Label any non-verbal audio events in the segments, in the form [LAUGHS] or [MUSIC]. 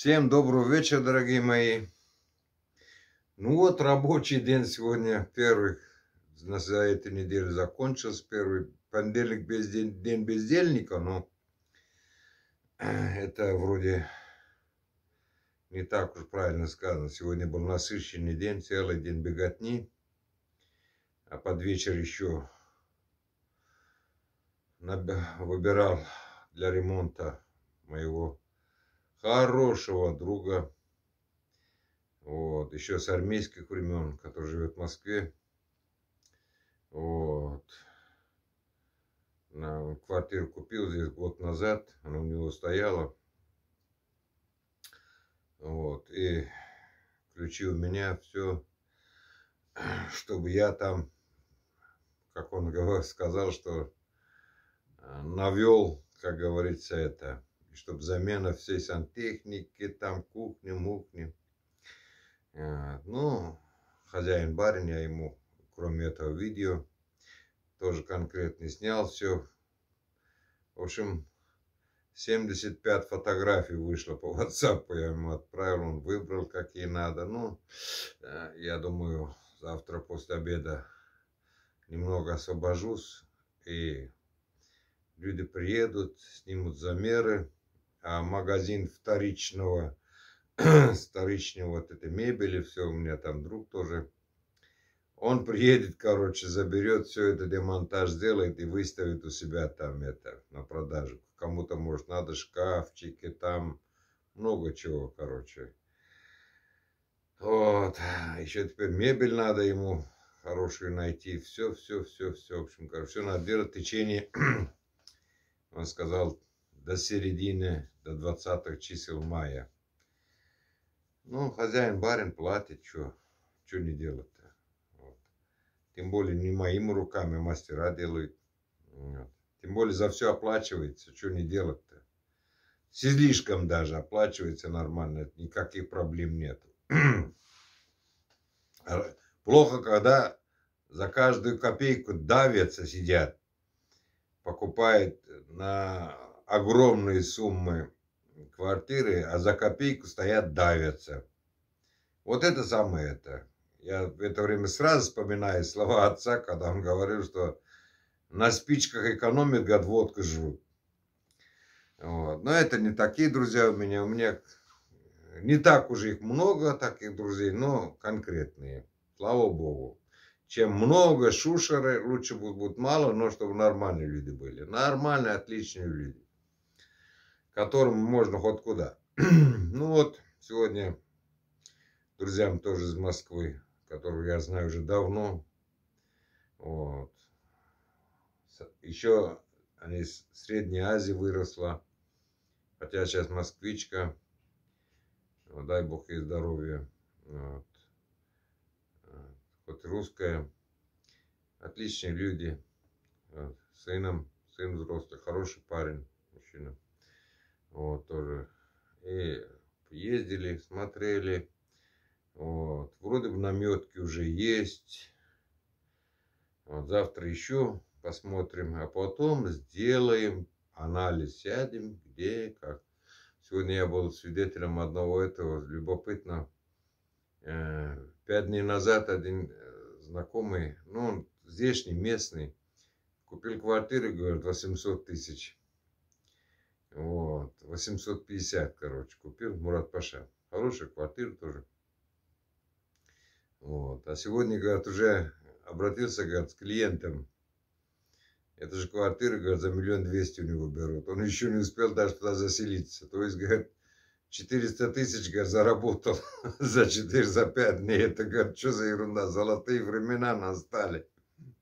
Всем доброго вечера, дорогие мои. Ну вот, рабочий день сегодня первый за этой неделе закончился. Первый понедельник без день, день бездельника, но [CLEARS THROAT] это вроде не так уж правильно сказано. Сегодня был насыщенный день, целый день беготни. А под вечер еще выбирал для ремонта моего хорошего друга. Вот, еще с армейских времен, который живет в Москве. Вот. На квартиру купил здесь год назад, она у него стояла. Вот, и ключи у меня, все, чтобы я там, как он [LAUGHS] сказал, что а, навел, как говорится, это, чтобы замена всей сантехники, там кухни, мухни. Э, ну, хозяин барин, я ему, кроме этого видео, тоже конкретно снял все. В общем, 75 фотографий вышло по [LAUGHS] WhatsApp, я ему отправил, он выбрал, какие надо. Ну, э, я думаю, завтра после обеда немного освобожусь, и люди приедут, снимут замеры. А, магазин вторичного, [CLEARS THROAT] вторичного вот этой мебели, все, у меня там друг тоже. Он приедет, короче, заберет все это, демонтаж сделает и выставит у себя там это, на продажу. Кому-то, может, надо шкафчики там, много чего, короче. Вот, еще теперь мебель надо ему хорошую найти. Все, все, все, все. В общем, короче, все надо делать в течение, [CLEARS THROAT] он сказал, до середины, до 20 чисел мая. Ну, хозяин, барин платит, что не делать-то. Вот. Тем более не моими руками мастера делают. Вот. Тем более за все оплачивается, что не делать-то. С излишком даже оплачивается нормально, никаких проблем нет. [CLEARS THROAT] Плохо, когда за каждую копейку давятся, сидят, покупают на огромные суммы квартиры, а за копейку стоят, давятся. Вот это самое это. Я в это время сразу вспоминаю слова отца, когда он говорил, что на спичках экономит год водку жрут. Вот. Но это не такие друзья у меня. У меня не так уже их много, таких друзей, но конкретные. Слава Богу. Чем много шушеры, лучше будет, будет мало, но чтобы нормальные люди были. Нормальные, отличные люди которым можно хоть куда. [CLEARS THROAT] ну вот, сегодня друзьям тоже из Москвы, которого я знаю уже давно. Вот. Еще они из Средней Азии выросла. Хотя сейчас москвичка. Ну, дай бог ей здоровья. Вот. Хоть русская. Отличные люди. Вот. Сыном, сын взрослый, хороший парень, мужчина. Вот тоже. И ездили, смотрели. Вот. Вроде бы наметки уже есть. Вот завтра еще посмотрим. А потом сделаем анализ. Сядем, где, как. Сегодня я был свидетелем одного этого любопытного. Э, пять дней назад один э, знакомый, ну, он здешний, местный, купил квартиру, говорит, 800 тысяч. Вот. 850, короче, купил Мурат Паша. Хорошая квартира тоже. Вот. А сегодня, говорят, уже обратился, говорят, с клиентом. Это же квартира, говорят, за миллион двести у него берут. Он еще не успел даже туда заселиться. То есть, говорит, 400 тысяч, говорит, заработал [LAUGHS] за 4, за 5 дней. Это, говорит, что за ерунда, золотые времена настали.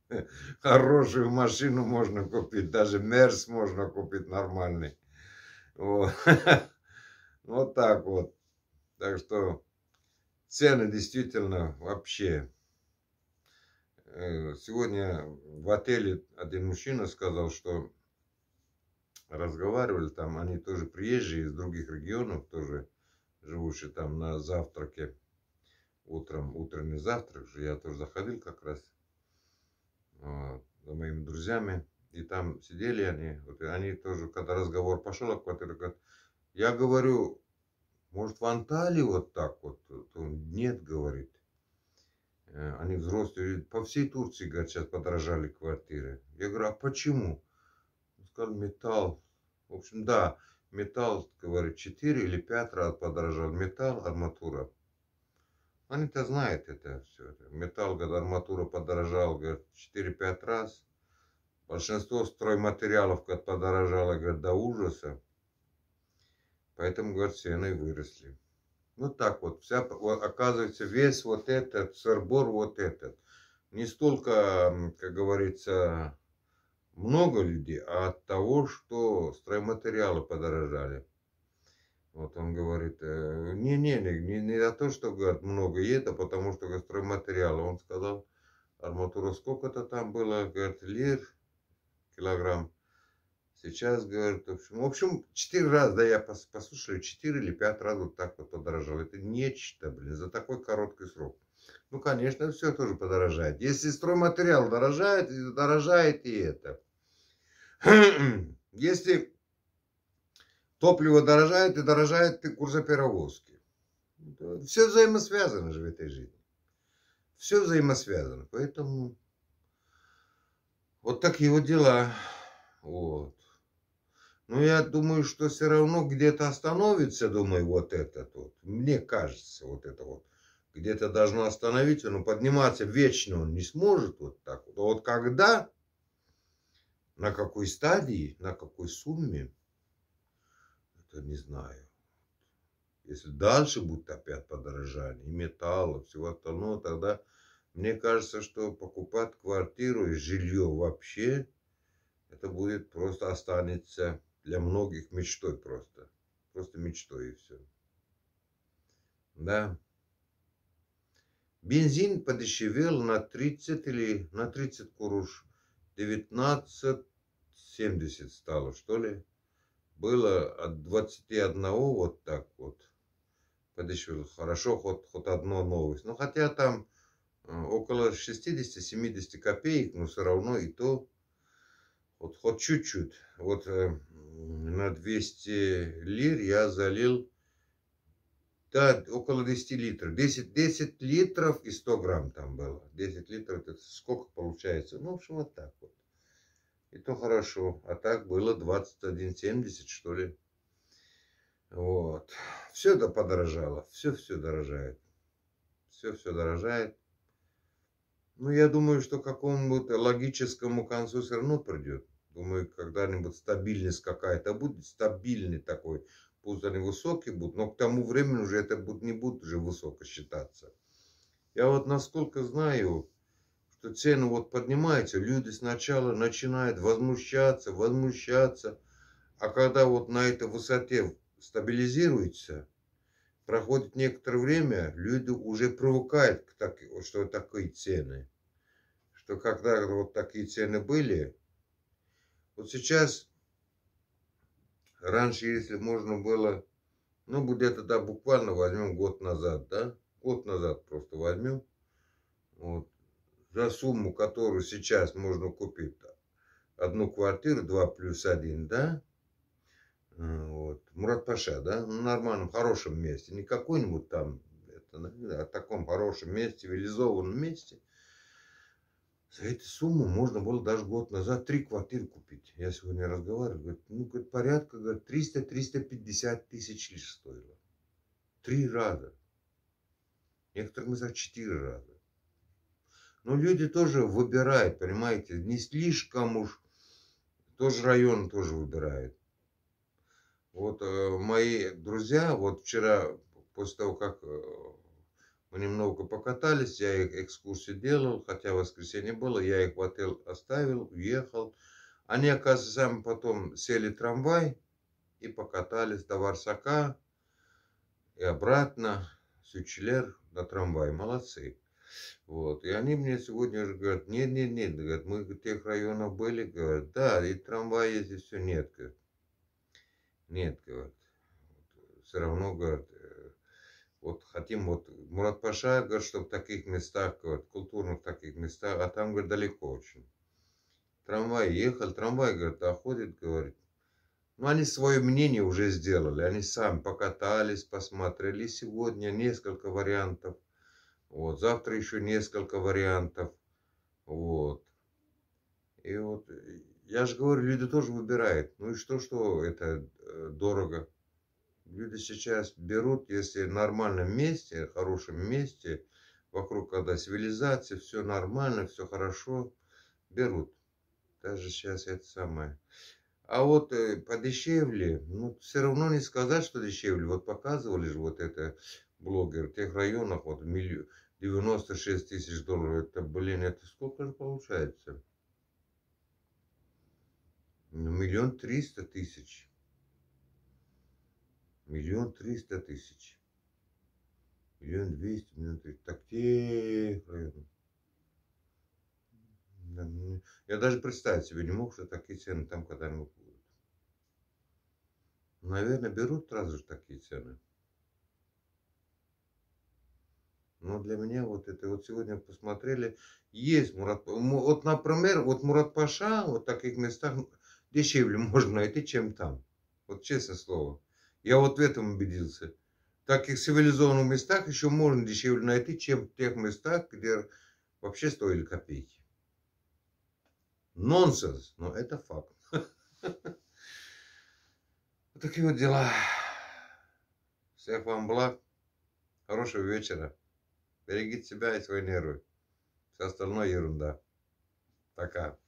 [LAUGHS] Хорошую машину можно купить, даже Мерс можно купить нормальный. Вот. [LAUGHS] вот так вот. Так что цены действительно вообще. Э, сегодня в отеле один мужчина сказал, что разговаривали там, они тоже приезжие из других регионов, тоже живущие там на завтраке утром, утренний завтрак же, я тоже заходил как раз вот, а, за моими друзьями и там сидели они, вот, они тоже, когда разговор пошел о квартире, говорят, я говорю, может, в Анталии вот так вот? Он, Нет, говорит. Э, они взрослые, по всей Турции, говорят, сейчас подорожали квартиры. Я говорю, а почему? Он сказал, металл. В общем, да, металл, говорит, 4 или 5 раз подорожал. Металл, арматура. Они-то знают это все. Металл, говорит, арматура подорожал, говорит, 4-5 раз. Большинство стройматериалов как подорожало, говорит, до ужаса. Поэтому, говорит, цены выросли. Ну так вот, вся, оказывается, весь вот этот, сырбор вот этот. Не столько, как говорится, много людей, а от того, что стройматериалы подорожали. Вот он говорит, не-не, э, не, не за то, что говорит, много и это, а потому что стройматериалы. Он сказал, арматура сколько-то там было, говорит, лир, килограмм. Сейчас, говорят, в общем, в общем, 4 раза, да я послушаю, 4 или 5 раз вот так вот подорожало. Это нечто, блин, за такой короткий срок. Ну, конечно, все тоже подорожает. Если стройматериал дорожает, дорожает и это. [CLEARS THROAT] Если топливо дорожает, и дорожает и курсоперовозки. Все взаимосвязано же в этой жизни. Все взаимосвязано. Поэтому вот так его дела. Вот. Но я думаю, что все равно где-то остановится, думаю, вот этот вот. Мне кажется, вот это вот. Где-то должно остановиться, но подниматься вечно он не сможет вот так вот. А вот когда, на какой стадии, на какой сумме, это не знаю. Если дальше будет опять подорожание, и металла, всего остального, тогда мне кажется, что покупать квартиру и жилье вообще, это будет просто останется для многих мечтой просто. Просто мечтой и все. Да. Бензин подешевел на 30 или на 30 куруш. 19,70 стало, что ли. Было от 21 вот так вот. Подешевел. Хорошо, хоть, хоть одно новость. Но ну, хотя там Э, около 60-70 копеек, но все равно и то, вот хоть чуть-чуть. Вот э, на 200 лир я залил да, около 10 литров. 10, 10 литров и 100 грамм там было. 10 литров, это сколько получается? Ну, в общем, вот так вот. И то хорошо. А так было 21,70, что ли. Вот. Все это подорожало. Все-все дорожает. Все-все дорожает. Ну, я думаю, что к какому-нибудь логическому концу все равно придет. Думаю, когда-нибудь стабильность какая-то будет, стабильный такой, пусть они высокие будут, но к тому времени уже это будет, не будет уже высоко считаться. Я вот насколько знаю, что цены вот поднимаются, люди сначала начинают возмущаться, возмущаться, а когда вот на этой высоте стабилизируется, Проходит некоторое время, люди уже привыкают к так, что такие цены. Что когда вот такие цены были, вот сейчас, раньше, если можно было, ну, где-то, да, буквально возьмем год назад, да, год назад просто возьмем, вот, за сумму, которую сейчас можно купить, одну квартиру, два плюс один, да, вот. Мурат Паша, да, на нормальном, хорошем месте. Не какой-нибудь там, это, да, о а таком хорошем месте, цивилизованном месте. За эту сумму можно было даже год назад три квартиры купить. Я сегодня разговаривал, говорит, ну, говорит, порядка, говорит, 300-350 тысяч лишь стоило. Три раза. Некоторым из них четыре раза. Но люди тоже выбирают, понимаете, не слишком уж. Тоже район тоже выбирает вот э, мои друзья, вот вчера, после того, как э, мы немного покатались, я их экскурсию делал, хотя воскресенье было, я их в отель оставил, уехал. Они, оказывается, сами потом сели трамвай и покатались до Варсака и обратно, Сючлер на трамвай, молодцы. Вот. И они мне сегодня уже говорят, нет, нет, нет, говорят, мы в тех районах были, говорят, да, и трамвай ездит, все нет, говорят. Нет, говорит, все равно, говорит, э, вот хотим, вот Мурат Паша, говорит, что в таких местах, говорит, культурных таких местах, а там, говорит, далеко очень. Трамвай ехал, трамвай, говорит, доходит, говорит. Ну, они свое мнение уже сделали, они сами покатались, посмотрели. Сегодня несколько вариантов, вот, завтра еще несколько вариантов, вот. И вот я же говорю, люди тоже выбирают. Ну и что, что это э, дорого? Люди сейчас берут, если в нормальном месте, хорошем месте, вокруг когда цивилизация, все нормально, все хорошо, берут. Даже сейчас это самое. А вот э, подешевле? ну, все равно не сказать, что дешевле. Вот показывали же вот это блогер в тех районах, вот 96 тысяч долларов. Это, блин, это сколько же получается? Ну, миллион триста тысяч. Миллион триста тысяч. Миллион двести, миллион триста. Так, тихо. Ну, я даже представить себе не мог, что такие цены там когда-нибудь будут. Ну, наверное, берут сразу же такие цены. Но для меня вот это вот сегодня посмотрели, есть Мурат. Вот, например, вот Мурат Паша, вот в таких местах дешевле [LAUGHS] можно найти, чем там. Вот честное слово. Я вот в этом убедился. Так как цивилизованных местах еще можно дешевле найти, чем в тех местах, где вообще стоили копейки. Нонсенс, но это факт. [LAUGHS] Вот такие вот дела. Всех вам благ. Хорошего вечера. Берегите себя и свои нервы. Все остальное ерунда. Пока.